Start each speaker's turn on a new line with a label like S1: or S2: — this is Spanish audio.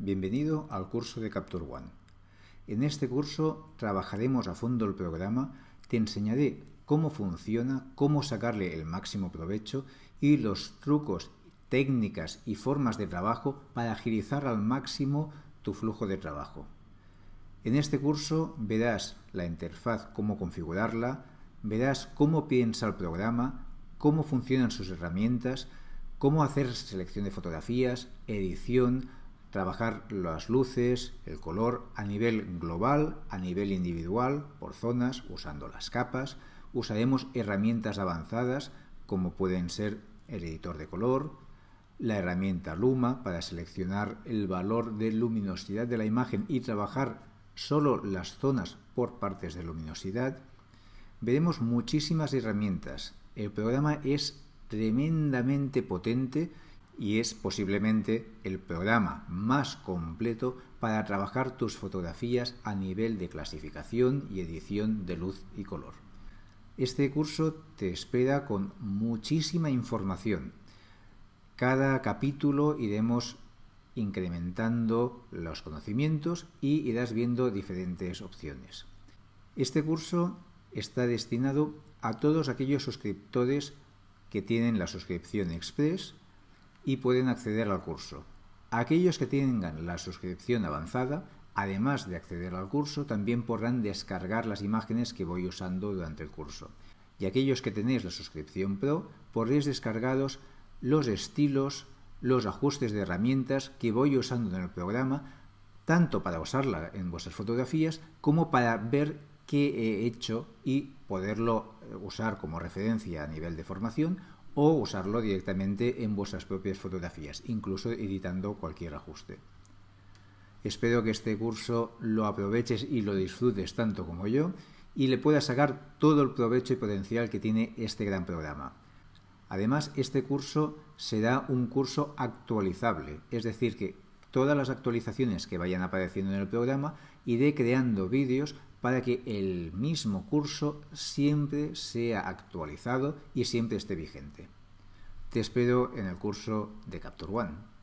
S1: Bienvenido al curso de Capture One. En este curso trabajaremos a fondo el programa, te enseñaré cómo funciona, cómo sacarle el máximo provecho y los trucos, técnicas y formas de trabajo para agilizar al máximo tu flujo de trabajo. En este curso verás la interfaz, cómo configurarla, verás cómo piensa el programa, cómo funcionan sus herramientas, cómo hacer selección de fotografías, edición, trabajar las luces, el color a nivel global, a nivel individual, por zonas, usando las capas. Usaremos herramientas avanzadas como pueden ser el editor de color, la herramienta Luma para seleccionar el valor de luminosidad de la imagen y trabajar solo las zonas por partes de luminosidad. Veremos muchísimas herramientas. El programa es tremendamente potente y es posiblemente el programa más completo para trabajar tus fotografías a nivel de clasificación y edición de luz y color. Este curso te espera con muchísima información. Cada capítulo iremos incrementando los conocimientos y irás viendo diferentes opciones. Este curso está destinado a todos aquellos suscriptores que tienen la suscripción express y pueden acceder al curso. Aquellos que tengan la suscripción avanzada, además de acceder al curso, también podrán descargar las imágenes que voy usando durante el curso. Y aquellos que tenéis la suscripción Pro, podréis descargaros los estilos, los ajustes de herramientas que voy usando en el programa, tanto para usarla en vuestras fotografías como para ver qué he hecho y poderlo eh, usar como referencia a nivel de formación o usarlo directamente en vuestras propias fotografías, incluso editando cualquier ajuste. Espero que este curso lo aproveches y lo disfrutes tanto como yo y le puedas sacar todo el provecho y potencial que tiene este gran programa. Además, este curso será un curso actualizable, es decir, que todas las actualizaciones que vayan apareciendo en el programa, y de creando vídeos para que el mismo curso siempre sea actualizado y siempre esté vigente. Te espero en el curso de Capture One.